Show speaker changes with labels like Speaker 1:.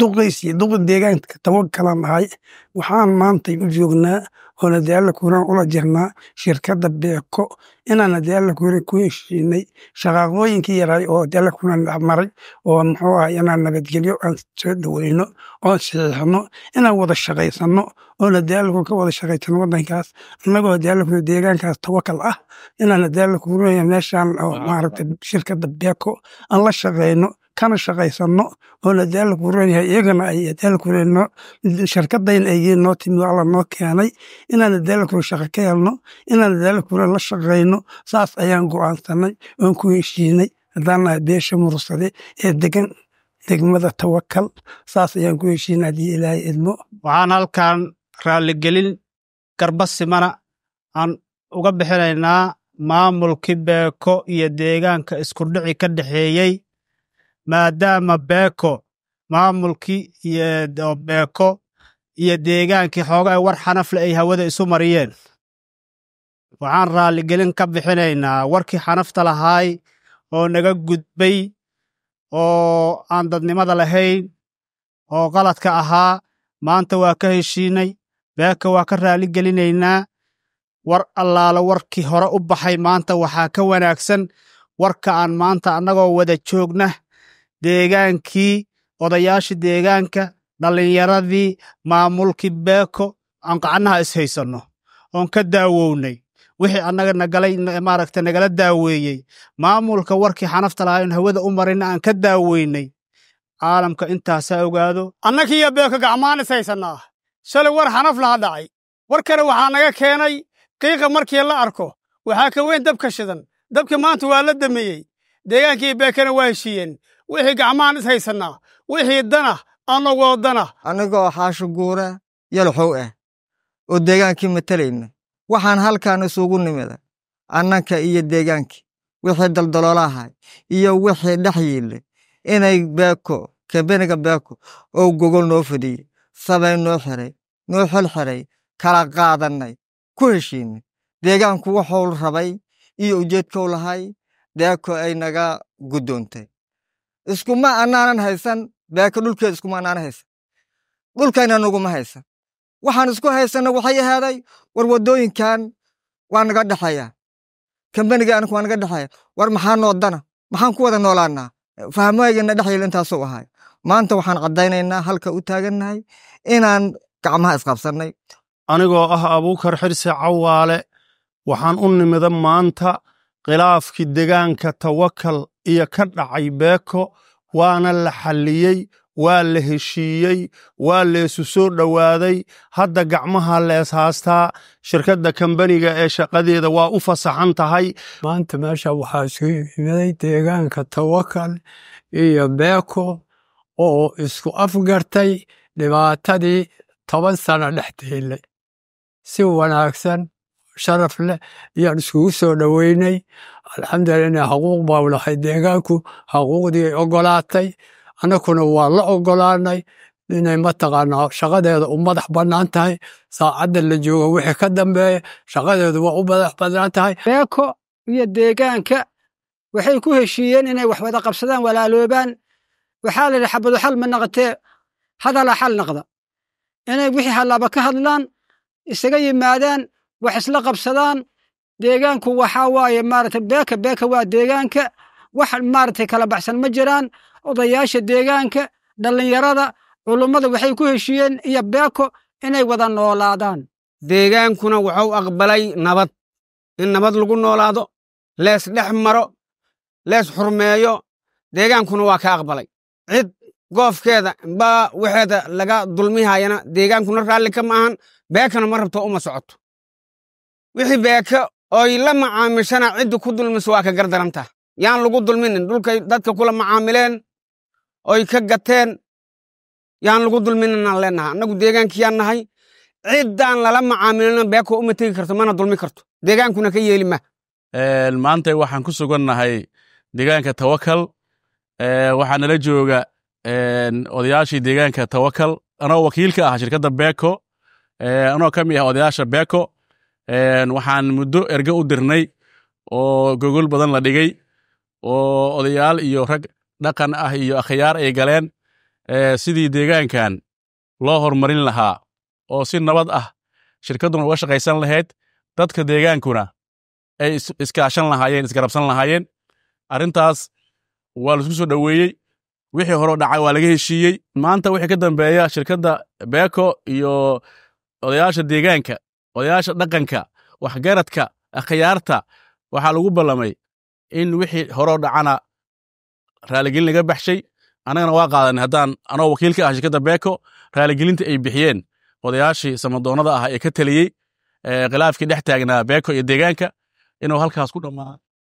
Speaker 1: duqays iyo duqa deegaanka tawakalaan nahay waxaan maantay u joognaa oona dee alla kuuraan ula jirnaa shirkadda beeko inaan dee alla ku heshiinay shaqaaqooyinkii yaray oo dee alla kuura oo muxuu ah inaan nabadgelyo aan soo dhoweyno oon saxiixno inaan wada shaqaysano oona dee alla ka wada shaqaysano waddankaas annagoo dee alla deegaankaas tawakal ah inaan dee alla meeshaan oo maaragtay shirkadda beeko aan la shaqayno kana shaqaysano oona daala kuuranyahay iyagana sharkadayna ay noo timi alla noo keenay inaana daalakuran shaqo ka helno inaana daalakuran la shaqayno saas ayaan go'aansanay oon ku heshiinay haddaanaha beesha mursade ee degan degmada tawakal saas ayaan ku heshiinay haddii ilaahay idmo
Speaker 2: waxaan halkan raaligelin garba simana aan uga bixinaynaa maamulkii beeko iyo deegaanka iskurdhici ka dhexeeyey maadaama beeko maamulkii iyo beeko iyo deegaankii xoogaa war xanafle ay hawada isu mariyeen waxaan raalligelin ka bixinaynaa warkii xanafta lahaay oo naga gudbay oo aan dadnimada lahayn oo qaladka ahaa maanta waa ka heshiinay beeka waa ka gelinaynaa war allaalo warkii hore u baxay maanta waxaa ka wanaagsan warka aan maanta annagoo wada joogna deegaankii odayaashii deegaanka dhallinyaradii maamulkii beeko aan gacanaha ishaysanno oon ka daawownay wixii annaga nagalay maaragta nagala daaweeyey maamulka warkii xanafta lahaa hawada u marina aan ka daaweynay caalamka intaasaa ogaado annagiiyo beeko gacmahaan ishaysannaa shalay war xanaf laha dhacay war kale waxaa naga keenay qiiqa markii la arko waxaa ka weyn dabka shidan dabkii maanta waa la dameeyey deegaankii beekana waa heshiiyeen wixii gacmahaan is haysannaa wixii dana
Speaker 3: annagoo danah annagoo xaasho guura yalxow ah eh, oo deegaankii matalayna waxaan halkan isugu nimida annanka iyo deegaankii wixii daldaloolahay iyo wixii dhex yiille inay beeko kembeniga beeko oo gogol noo fadhiye sabay noo xiray noo xol xiray kala qaadannay ku heshiinay deegaanku waxuu rabay iyo ujeedkou lahay deeko ay naga guddoontay iskuma anaanan haysan beeka dhulkeed iskuma anaanan haysan dhulkayna naguma haysan waxaan isku haysanna waxay ahaaday war waddooyinkan waa naga dhexeeya kambaniga anigu waa naga dhexeeya war maxaa noodana maxaan ku wada noolaanaa fahmoygana dhexyeel intaasuu ahaay maanta waxaan caddaynaynaa halka u taagannahay inaan gacmaha isqabsannay anigoo ah abuukar xirse cawaale waxaan u nimida maanta khilaafkii degaanka
Speaker 2: tawakal iyo ka dhacay beeko waana la xalliyey waa la heshiiyey waa leesu soo dhowaaday hadda gacmaha lees haastaa
Speaker 1: shirkadda kambaniga ee shaqadeeda waa u fasaxan tahay maanta meesha waxaa isku imiday deegaanka tawakal iyo beeko oo isku afgartay dhibaatadii toban sano dhex si wanaagsan sharaf leh ayaan iskugu soo dhoweynay alxamdulillah inay xaquuq baa deegaanku xaquuqdii ay ogolaatay annakuna waa la ogolaanay inay mataqaanaa shaqadeeda u madax bannaan tahay saacadda la jooga wixii ka
Speaker 4: dambeeya shaqadeedu waa u madax bannaan tahay beeko iyo deegaanka waxay ku heshiiyeen inay wax wada qabsadaan walaaloobaan waxaa la yidhi xabadu xal ma naqatee hadalaa xal naqda inay wixii hallaaba ka hadlaan isaga yimaadaan wax isla qabsadaan deegaanku waxaa waaye maarata beeka beeka waa deegaanka wax maarata kala baxsan ma jiraan odayaasha deegaanka dhallinyarada culummada waxay ku heshiiyeen iyo beeko inay wada noolaadaan deegaankuna wuxuu aqbalay nabad in nabad lagu noolaado lees dhex maro lees xurmeeyo deegaankuna waa ka aqbalay cid goofkeeda baa waxeeda laga dulmihayana deegaankuna raalli ka maahan beekana ma rabto uma socoto wixii beeka oy la macaamishana ciddu ku dulmiso waa ka gardarantah yaan lagu dulminin dhulkay dadka kula macaamileen oy ka gateen yaan lagu dulmininaan leenaha annagu deegaankiyaan nahay ciddaan lala macaamilina beeko
Speaker 5: uma tegi karto mana dulmi karto deegaankuna ka yeeli ma maanta waxaan ku sugannahay deegaanka tawakal waxaa nala jooga odayaashii deegaanka tawakal anoo wakiil ka ah shirkadda beeko anoo ka mi ah odayaasha beko waxaan muddo erge u dirnay oo gogol badan la dhigay oo odayaal iyo rag dhaqan ah iyo akhyaar ay galeen eh, sidii deegaankan loo horumarin lahaa oo si nabad ah shirkaduna uga shaqaysan lahayd dadka deegaankuna ay iskaashan lahaayeen isgarabsan lahaayeen arrintaas waa laisku soo dhoweeyey wixii horeo dhacay waa laga heshiiyey maanta wixii ka dambeeya shirkadda beeko iyo odayaasha deegaanka odayaasha dhaqanka waxgaradka akhyaarta waxaa lagu ballamay in wixii horoo dhacana raaligelin laga baxshay annagana waa qaadanay haddaan anoo wakiilka ah shirkadda beko raaligelinta ay bixiyeen odayaashii samadoonnada ah ee ka teliyey khilaafkii dhex taagnaa beko iyo deegaanka inuu halkaas ku dhammaado